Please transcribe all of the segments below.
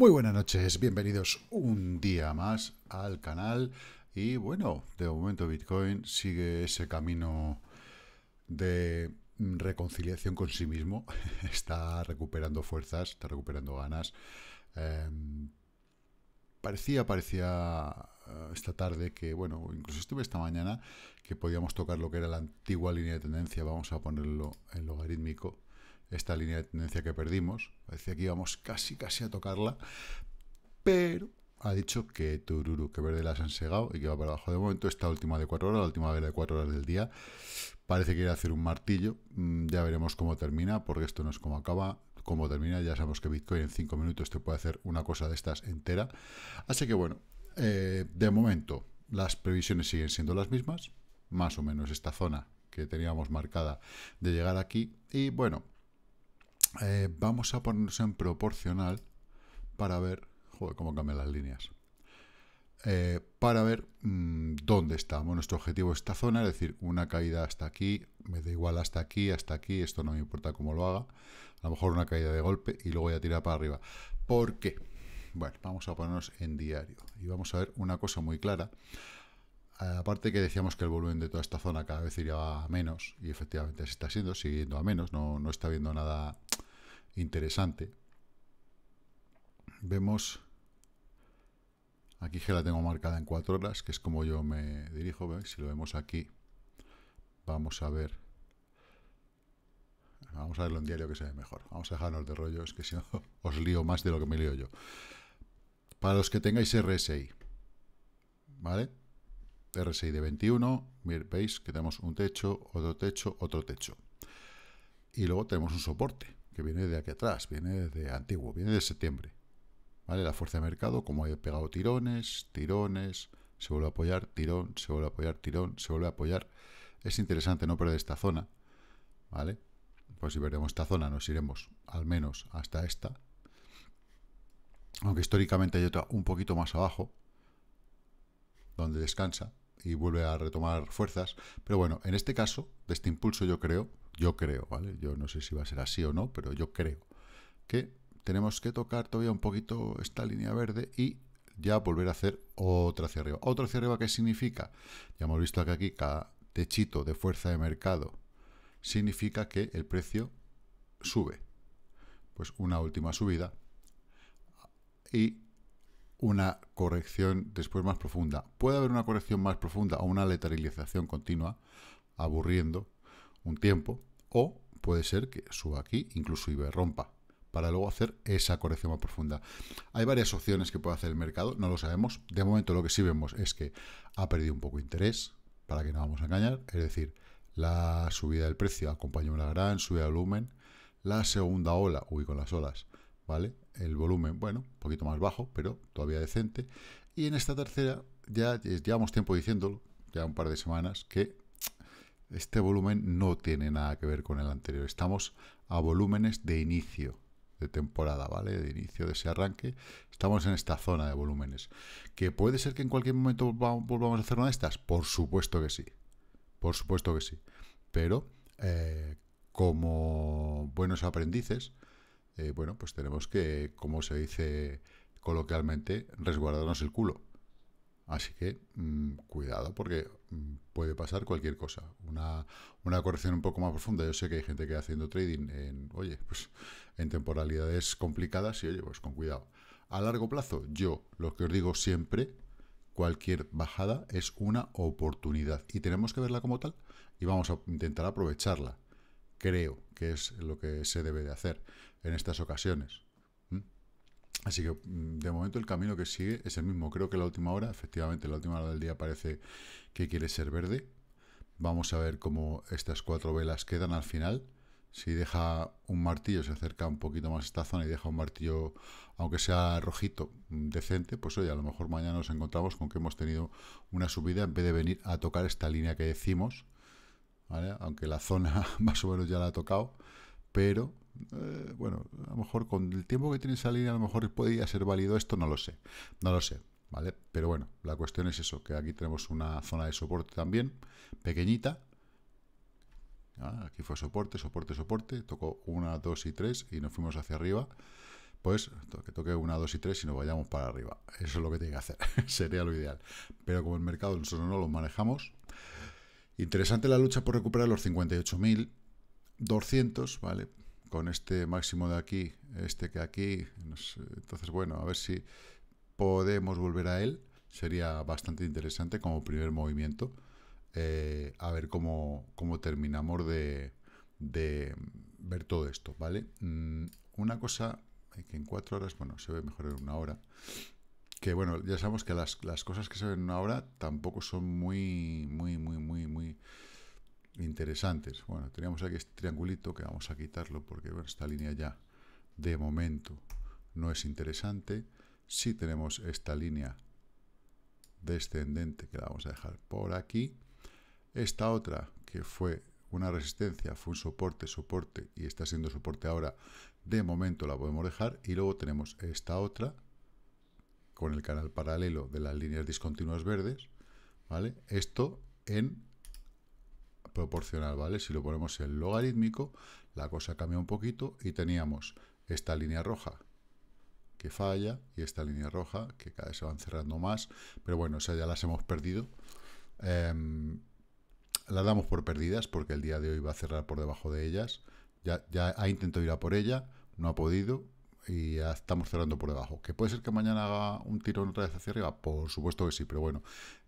Muy buenas noches, bienvenidos un día más al canal. Y bueno, de momento Bitcoin sigue ese camino de reconciliación con sí mismo. está recuperando fuerzas, está recuperando ganas. Em, parecía, parecía eh, esta tarde que, bueno, incluso estuve esta mañana, que podíamos tocar lo que era la antigua línea de tendencia. Vamos a ponerlo en logarítmico esta línea de tendencia que perdimos. Parecía que íbamos casi, casi a tocarla, pero ha dicho que tururu, que verde las han segado y que va para abajo. De momento, esta última de cuatro horas, la última vela de cuatro horas del día, parece que a hacer un martillo. Mm, ya veremos cómo termina, porque esto no es como acaba, cómo termina. Ya sabemos que Bitcoin en cinco minutos te puede hacer una cosa de estas entera. Así que bueno, eh, de momento, las previsiones siguen siendo las mismas, más o menos esta zona que teníamos marcada de llegar aquí. Y bueno, eh, vamos a ponernos en proporcional para ver, joder, cómo cambian las líneas, eh, para ver mm, dónde estamos. Nuestro objetivo es esta zona, es decir, una caída hasta aquí, me da igual hasta aquí, hasta aquí, esto no me importa cómo lo haga, a lo mejor una caída de golpe y luego voy a tirar para arriba. ¿Por qué? Bueno, vamos a ponernos en diario y vamos a ver una cosa muy clara. Eh, aparte que decíamos que el volumen de toda esta zona cada vez iría a menos y efectivamente se está siendo siguiendo a menos, no, no está viendo nada interesante. Vemos, aquí que la tengo marcada en 4 horas, que es como yo me dirijo, si lo vemos aquí, vamos a ver, vamos a verlo en diario que se ve mejor, vamos a dejarnos de rollos, que si no os lío más de lo que me lío yo. Para los que tengáis RSI, ¿vale? RSI de 21, veis que tenemos un techo, otro techo, otro techo. Y luego tenemos un soporte que viene de aquí atrás, viene de antiguo, viene de septiembre. ¿Vale? La fuerza de mercado, como he pegado tirones, tirones, se vuelve a apoyar, tirón, se vuelve a apoyar, tirón, se vuelve a apoyar. Es interesante no perder esta zona, ¿vale? Pues si perdemos esta zona nos iremos al menos hasta esta. Aunque históricamente hay otra un poquito más abajo, donde descansa y vuelve a retomar fuerzas. Pero bueno, en este caso, de este impulso yo creo, yo creo, ¿vale? Yo no sé si va a ser así o no, pero yo creo que tenemos que tocar todavía un poquito esta línea verde y ya volver a hacer otra hacia arriba. ¿Otra hacia arriba qué significa? Ya hemos visto que aquí cada techito de fuerza de mercado significa que el precio sube. Pues una última subida y una corrección después más profunda. Puede haber una corrección más profunda o una lateralización continua, aburriendo un tiempo, o puede ser que suba aquí, incluso y rompa, para luego hacer esa corrección más profunda. Hay varias opciones que puede hacer el mercado, no lo sabemos. De momento lo que sí vemos es que ha perdido un poco de interés, para que no vamos a engañar, es decir, la subida del precio acompañó una gran subida de volumen, la segunda ola, uy, con las olas, ¿vale? El volumen, bueno, un poquito más bajo, pero todavía decente. Y en esta tercera, ya llevamos tiempo diciéndolo, ya un par de semanas, que este volumen no tiene nada que ver con el anterior. Estamos a volúmenes de inicio de temporada, ¿vale? De inicio de ese arranque. Estamos en esta zona de volúmenes. ¿Que puede ser que en cualquier momento volvamos a hacer una de estas? Por supuesto que sí. Por supuesto que sí. Pero eh, como buenos aprendices, eh, bueno, pues tenemos que, como se dice coloquialmente, resguardarnos el culo. Así que mm, cuidado porque mm, puede pasar cualquier cosa. Una, una, corrección un poco más profunda. Yo sé que hay gente que haciendo trading en, oye, pues en temporalidades complicadas y oye, pues con cuidado. A largo plazo, yo lo que os digo siempre, cualquier bajada es una oportunidad y tenemos que verla como tal y vamos a intentar aprovecharla. Creo que es lo que se debe de hacer en estas ocasiones. Así que mm, de momento el camino que sigue es el mismo. Creo que la última hora, efectivamente, la última hora del día parece que quiere ser verde. Vamos a ver cómo estas cuatro velas quedan al final. Si deja un martillo, se acerca un poquito más a esta zona y deja un martillo, aunque sea rojito, mm, decente, pues oye, a lo mejor mañana nos encontramos con que hemos tenido una subida en vez de venir a tocar esta línea que decimos, aunque la zona más o menos ya la ha tocado, pero eh, bueno, a lo mejor con el tiempo que tiene esa a lo mejor podría ser válido esto, no lo sé. No lo sé, ¿vale? Pero bueno, la cuestión es eso, que aquí tenemos una zona de soporte también, pequeñita. Ah, aquí fue soporte, soporte, soporte. Tocó una, dos y tres y nos fuimos hacia arriba. Pues que toque una, dos y tres y nos vayamos para arriba. Eso es lo que tiene que hacer. Sería lo ideal. Pero como el mercado nosotros no lo manejamos. Interesante la lucha por recuperar los 58.200, ¿vale? con este máximo de aquí, este que aquí. Entonces, bueno, a ver si podemos volver a él. Sería bastante interesante como primer movimiento. Eh, a ver cómo, cómo terminamos de, de, ver todo esto, ¿vale? Mm, una cosa eh, que en cuatro horas, bueno, se ve mejor en una hora. Que bueno, ya sabemos que las, las cosas que se ven en una hora tampoco son muy, muy, muy, muy, muy interesantes. Bueno, teníamos aquí este triangulito que vamos a quitarlo porque bueno, esta línea ya de momento no es interesante. Si tenemos esta línea descendente que la vamos a dejar por aquí. Esta otra que fue una resistencia, fue un soporte, soporte y está siendo soporte ahora, de momento la podemos dejar. Y luego tenemos esta otra con el canal paralelo de las líneas discontinuas verdes. ¿vale? Esto en proporcional, ¿vale? Si lo ponemos en logarítmico, la cosa cambia un poquito y teníamos esta línea roja que falla y esta línea roja que cada vez se van cerrando más, pero bueno, ya las hemos perdido. Em, las damos por perdidas porque el día de hoy va a cerrar por debajo de ellas. Ya, ya ha intentado ir a por ella, no ha podido y ya estamos cerrando por debajo. ¿Que puede ser que mañana haga un tirón otra vez hacia arriba? Por supuesto que sí, pero bueno,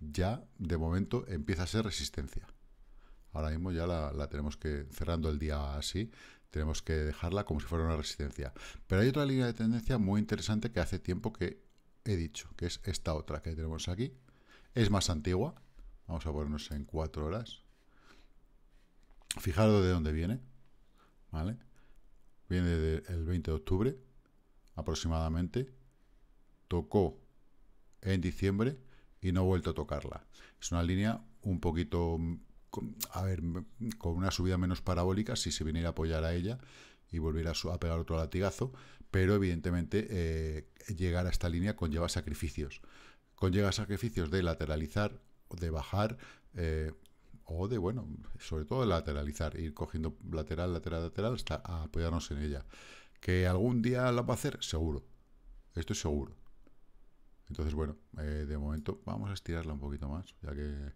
ya de momento empieza a ser resistencia. Ahora mismo ya la, tenemos que, cerrando el día así, tenemos que dejarla como si fuera una resistencia. Pero hay otra línea de tendencia muy interesante que hace tiempo que he dicho, que es esta otra que tenemos aquí. Es más antigua. Vamos a ponernos en cuatro horas. Fijaros de dónde viene. Viene del 20 de octubre aproximadamente. Tocó en diciembre y no ha vuelto a tocarla. Es una línea un poquito a ver, con una subida menos parabólica, si se viniera a apoyar a ella y volver a, pegar otro latigazo, pero evidentemente eh, llegar a esta línea conlleva sacrificios. Conlleva sacrificios de lateralizar, de bajar, eh, o de, bueno, sobre todo de lateralizar, ir cogiendo lateral, lateral, lateral hasta apoyarnos en ella. ¿Que algún día la va a hacer? Seguro. Esto es seguro. Entonces, bueno, eh, de momento vamos a estirarla un poquito más, ya que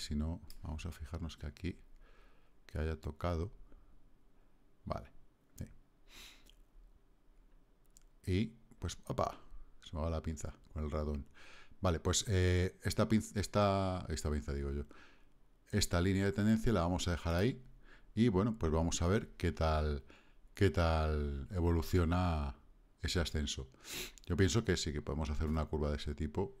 si no, vamos a fijarnos que aquí, que haya tocado, vale, y pues, opa, se me va la pinza con el radón, vale, pues eh, esta, pinza, esta, esta pinza digo yo, esta línea de tendencia la vamos a dejar ahí, y bueno, pues vamos a ver qué tal, qué tal evoluciona ese ascenso. Yo pienso que sí, que podemos hacer una curva de ese tipo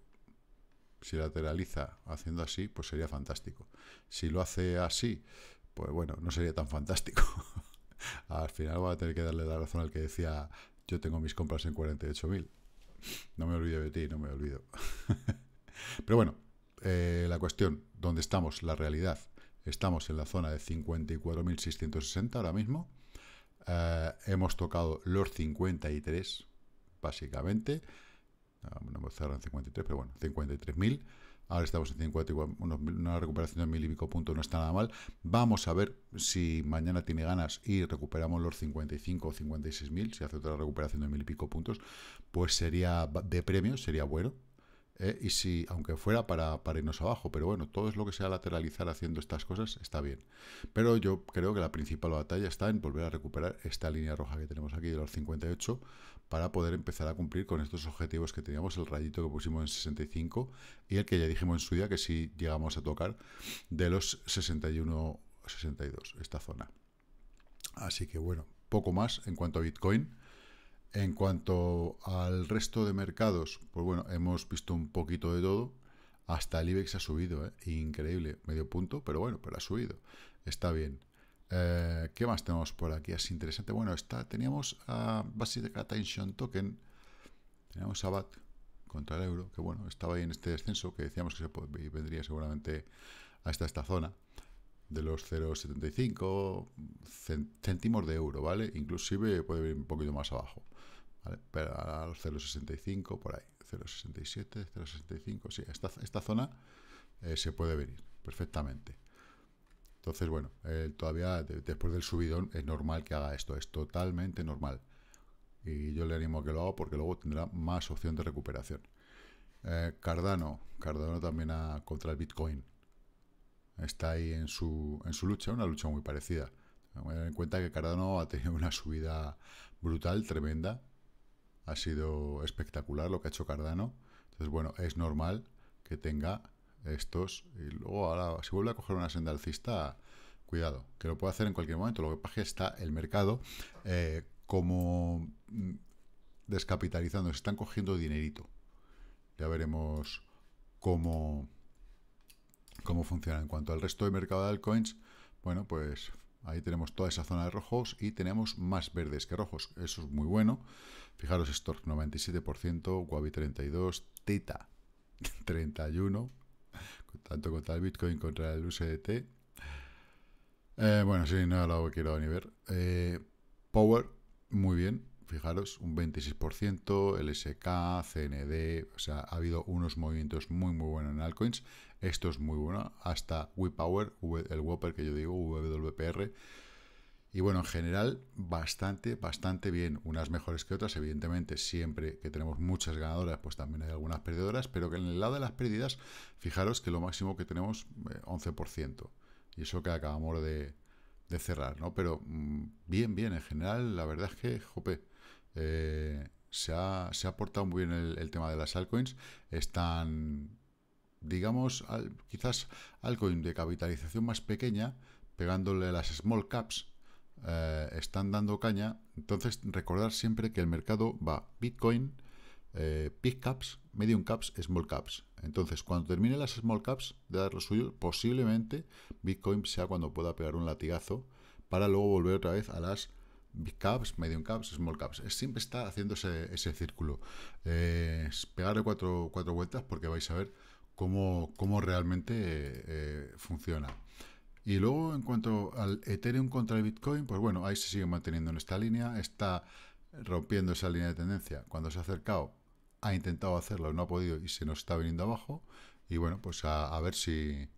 si lateraliza haciendo así, pues sería fantástico. Si lo hace así, pues bueno, no sería tan fantástico. al final voy a tener que darle la razón al que decía, yo tengo mis compras en 48.000. No me olvido de ti, no me olvido. Pero bueno, eh, la cuestión, ¿dónde estamos? La realidad. Estamos en la zona de 54.660 ahora mismo. Eh, hemos tocado los 53, básicamente. Ah, no me 53, pero bueno, 53.000. Ahora estamos en 54, una recuperación de mil y pico puntos no está nada mal. Vamos a ver si mañana tiene ganas y recuperamos los 55 o 56.000. si hace otra recuperación de mil y pico puntos, pues sería de premio, sería bueno. ¿eh? y si, aunque fuera para, para irnos abajo, pero bueno, todo es lo que sea lateralizar haciendo estas cosas, está bien. Pero yo creo que la principal batalla está en volver a recuperar esta línea roja que tenemos aquí de los 58 para poder empezar a cumplir con estos objetivos que teníamos, el rayito que pusimos en 65 y el que ya dijimos en su día que si llegamos a tocar de los 61, 62, esta zona. Así que bueno, poco más en cuanto a Bitcoin. En cuanto al resto de mercados, pues bueno, hemos visto un poquito de todo. Hasta el IBEX ha subido, ¿eh? increíble, medio punto, pero bueno, pero ha subido. Está bien. Eh, ¿Qué más tenemos por aquí? Es interesante. Bueno, está, teníamos a Basic Attention Token, teníamos a BAT contra el euro, que bueno, estaba ahí en este descenso que decíamos que se vendría seguramente hasta esta zona de los 0,75 céntimos de euro, ¿vale? Inclusive puede venir un poquito más abajo, ¿vale? Pero a los 0,65 por ahí, 0,67, 0,65, sí, esta, esta zona eh, se puede venir perfectamente. Entonces, bueno, todavía después del subidón es normal que haga esto, es totalmente normal. Y yo le animo a que lo haga porque luego tendrá más opción de recuperación. Eh, Cardano, Cardano también ha, contra el Bitcoin. Está ahí en su, en su lucha, una lucha muy parecida. Tener en cuenta que Cardano ha tenido una subida brutal, tremenda. Ha sido espectacular lo que ha hecho Cardano. Entonces, bueno, es normal que tenga estos. Y luego ahora, si vuelve a coger una senda alcista, cuidado, que lo puede hacer en cualquier momento. Lo que pasa que está el mercado eh, como mm, descapitalizando, se están cogiendo dinerito. Ya veremos cómo, cómo funciona. En cuanto al resto del mercado de altcoins, bueno, pues ahí tenemos toda esa zona de rojos y tenemos más verdes que rojos. Eso es muy bueno. Fijaros, esto 97%, Guavi 32, Teta 31, tanto contra el Bitcoin, contra el USDT. Eh, bueno, sí, no lo quiero ni ver. Eh, power, muy bien, fijaros, un 26%, LSK, CND, o sea, ha habido unos movimientos muy, muy buenos en altcoins. Esto es muy bueno, hasta WePower, el Whopper que yo digo, WPR, y bueno, en general, bastante, bastante bien. Unas mejores que otras, evidentemente, siempre que tenemos muchas ganadoras, pues también hay algunas perdedoras, pero que en el lado de las pérdidas, fijaros que lo máximo que tenemos, 11%. Eh, y eso que acabamos de, cerrar, ¿no? Pero mm, bien, bien, en general, la verdad es que, jope, eh, se, ha, se ha portado muy bien el, tema de las altcoins. Están, digamos, al, quizás altcoin de capitalización más pequeña, pegándole las small caps, eh, están dando caña. Entonces, recordar siempre que el mercado va Bitcoin, eh, Big Caps, Medium Caps, Small Caps. Entonces, cuando termine las Small Caps de dar lo suyo, posiblemente Bitcoin sea cuando pueda pegar un latigazo para luego volver otra vez a las Big Caps, Medium Caps, Small Caps. siempre está haciendo ese, círculo. Eh, pegarle cuatro, cuatro, vueltas porque vais a ver cómo, cómo realmente eh, funciona. Y luego, en cuanto al Ethereum contra el Bitcoin, pues bueno, ahí se sigue manteniendo en esta línea, está rompiendo esa línea de tendencia. Cuando se ha acercado, ha intentado hacerlo, no ha podido y se nos está viniendo abajo. Y bueno, pues a, ver si,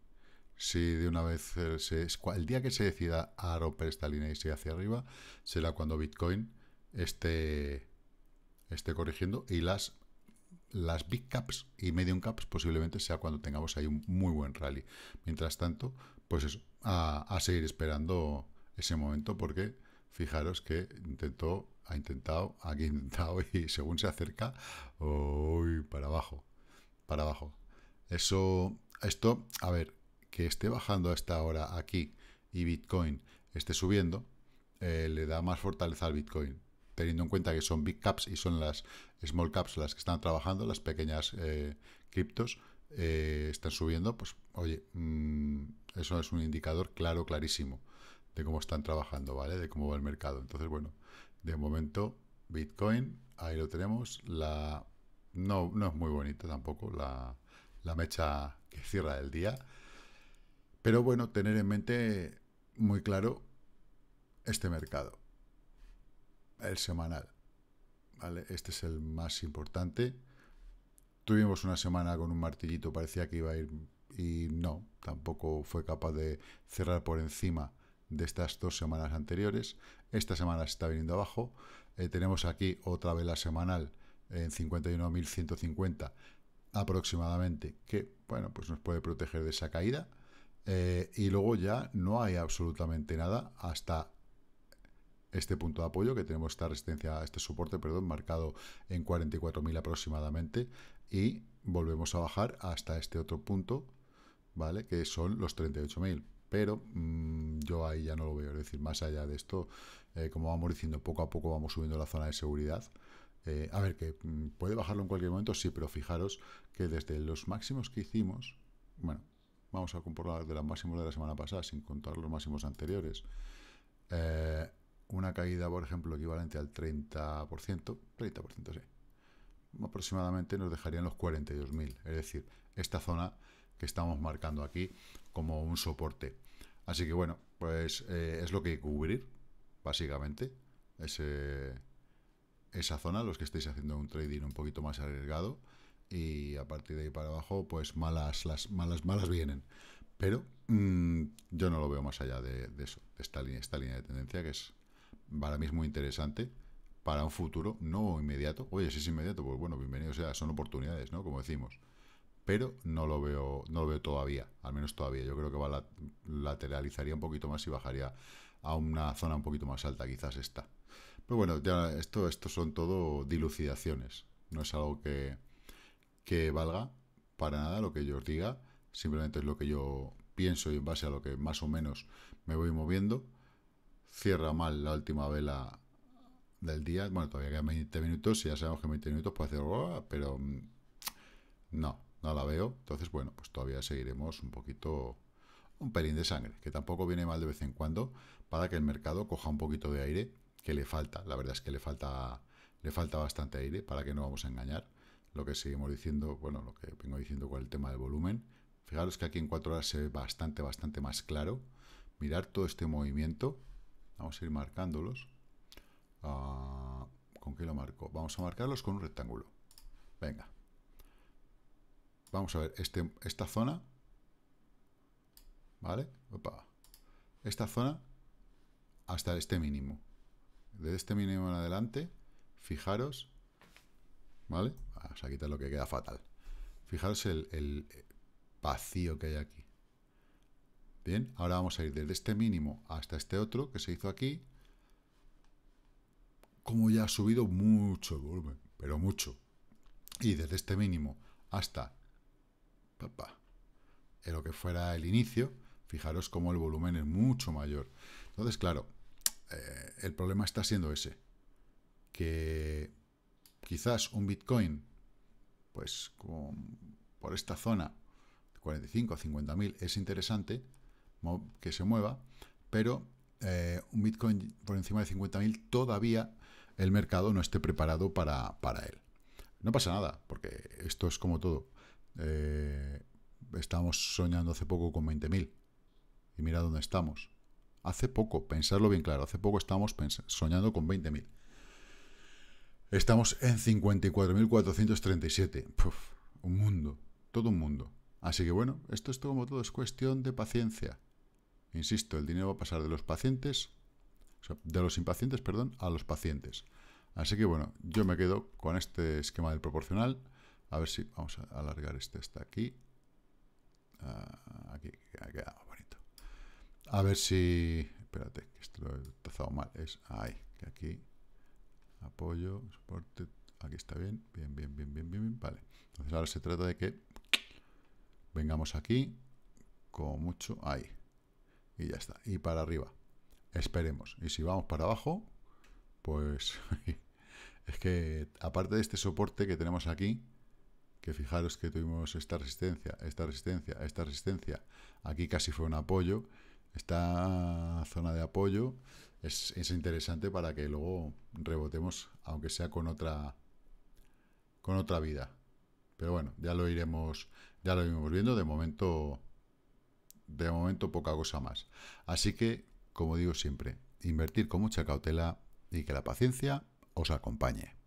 si de una vez, eh, se, el día que se decida a romper esta línea y siga hacia arriba, será cuando Bitcoin esté, esté corrigiendo y las las big caps y medium caps posiblemente sea cuando tengamos ahí un muy buen rally. Mientras tanto, pues eso, a, seguir esperando ese momento porque fijaros que intentó, ha intentado, aquí ha intentado y según se acerca, para abajo, para abajo. Eso, esto, a ver, que esté bajando esta hora aquí y Bitcoin esté subiendo, eh, le da más fortaleza al Bitcoin, teniendo en cuenta que son big caps y son las small caps las que están trabajando, las pequeñas eh, criptos eh, están subiendo, pues oye, mmm, eso es un indicador claro, clarísimo de cómo están trabajando, ¿vale? De cómo va el mercado. Entonces, bueno, de momento, Bitcoin, ahí lo tenemos. La no, no es muy bonita tampoco la, la mecha que cierra el día. Pero bueno, tener en mente muy claro este mercado. El semanal. ¿Vale? Este es el más importante. Tuvimos una semana con un martillito, parecía que iba a ir y no, tampoco fue capaz de cerrar por encima de estas dos semanas anteriores. Esta semana se está viniendo abajo. Eh, tenemos aquí otra vela semanal en 51.150 aproximadamente, que bueno, pues nos puede proteger de esa caída. Eh, y luego ya no hay absolutamente nada hasta este punto de apoyo que tenemos esta resistencia, este soporte, perdón, marcado en 44.000 aproximadamente y volvemos a bajar hasta este otro punto ¿vale? Que son los 38.000. Pero mm, yo ahí ya no lo veo. Es decir, más allá de esto, eh, como vamos diciendo, poco a poco vamos subiendo la zona de seguridad. Eh, a ver, que mm, puede bajarlo en cualquier momento, sí, pero fijaros que desde los máximos que hicimos, bueno, vamos a comprobar de los máximos de la semana pasada, sin contar los máximos anteriores. Eh, una caída, por ejemplo, equivalente al 30%, 30% sí, aproximadamente nos dejarían los 42.000. Es decir, esta zona que estamos marcando aquí como un soporte. Así que bueno, pues eh, es lo que hay que cubrir, básicamente, ese, esa zona, los que estéis haciendo un trading un poquito más arriesgado y a partir de ahí para abajo, pues malas, las malas, malas vienen. Pero mm, yo no lo veo más allá de, eso, de esta línea, esta línea de tendencia que es para mí es muy interesante para un futuro no inmediato. Oye, si es inmediato, pues bueno, bienvenido o sea, son oportunidades, ¿no? Como decimos pero no lo veo, no todavía, al menos todavía. Yo creo que va lateralizaría un poquito más y bajaría a una zona un poquito más alta, quizás esta. Pero bueno, esto, son todo dilucidaciones. No es algo que, valga para nada lo que yo os diga. Simplemente es lo que yo pienso y en base a lo que más o menos me voy moviendo. Cierra mal la última vela del día. Bueno, todavía quedan 20 minutos. Y ya sabemos que 20 minutos puede hacer... Pero mm, no, no la veo. Entonces, bueno, pues todavía seguiremos un poquito, un pelín de sangre, que tampoco viene mal de vez en cuando, para que el mercado coja un poquito de aire, que le falta, la verdad es que le falta, le falta bastante aire, para que no vamos a engañar. Lo que seguimos diciendo, bueno, lo que vengo diciendo con el tema del volumen, fijaros que aquí en 4 horas se ve bastante, bastante más claro. Mirar todo este movimiento, vamos a ir marcándolos. Ah, ¿Con qué lo marco? Vamos a marcarlos con un rectángulo. Venga, Vamos a ver, este, esta zona, ¿vale? Opa. Esta zona hasta este mínimo. Desde este mínimo en adelante, fijaros, ¿vale? Vamos a quitar lo que queda fatal. Fijaros el, el vacío que hay aquí. Bien, ahora vamos a ir desde este mínimo hasta este otro que se hizo aquí. Como ya ha subido mucho el volumen, pero mucho. Y desde este mínimo hasta papá en lo que fuera el inicio, fijaros cómo el volumen es mucho mayor. Entonces, claro, eh, el problema está siendo ese, que quizás un Bitcoin, pues por esta zona, 45 a 50 mil, es interesante que se mueva, pero eh, un Bitcoin por encima de 50.000 mil todavía el mercado no esté preparado para, para él. No pasa nada, porque esto es como todo. Eh, estamos soñando hace poco con 20.000. Y mira dónde estamos. Hace poco, pensarlo bien claro, hace poco estamos soñando con 20.000. Estamos en 54.437. Un mundo, todo un mundo. Así que bueno, esto es todo como todo, es cuestión de paciencia. Insisto, el dinero va a pasar de los pacientes, o sea, de los impacientes, perdón, a los pacientes. Así que bueno, yo me quedo con este esquema del proporcional. A ver si vamos a alargar este hasta aquí. Ah, aquí ha quedado bonito. A ver si... Espérate, que esto lo he trazado mal. Es ahí, que aquí... Apoyo, soporte... Aquí está bien, bien, bien, bien, bien, bien, bien. Vale. Entonces ahora se trata de que vengamos aquí, como mucho, ahí. Y ya está. Y para arriba. Esperemos. Y si vamos para abajo, pues... es que aparte de este soporte que tenemos aquí, que fijaros que tuvimos esta resistencia, esta resistencia, esta resistencia, aquí casi fue un apoyo, esta zona de apoyo es, interesante para que luego rebotemos, aunque sea con otra, con otra vida. Pero bueno, ya lo iremos, ya lo iremos viendo, de momento, de momento poca cosa más. Así que, como digo siempre, invertir con mucha cautela y que la paciencia os acompañe.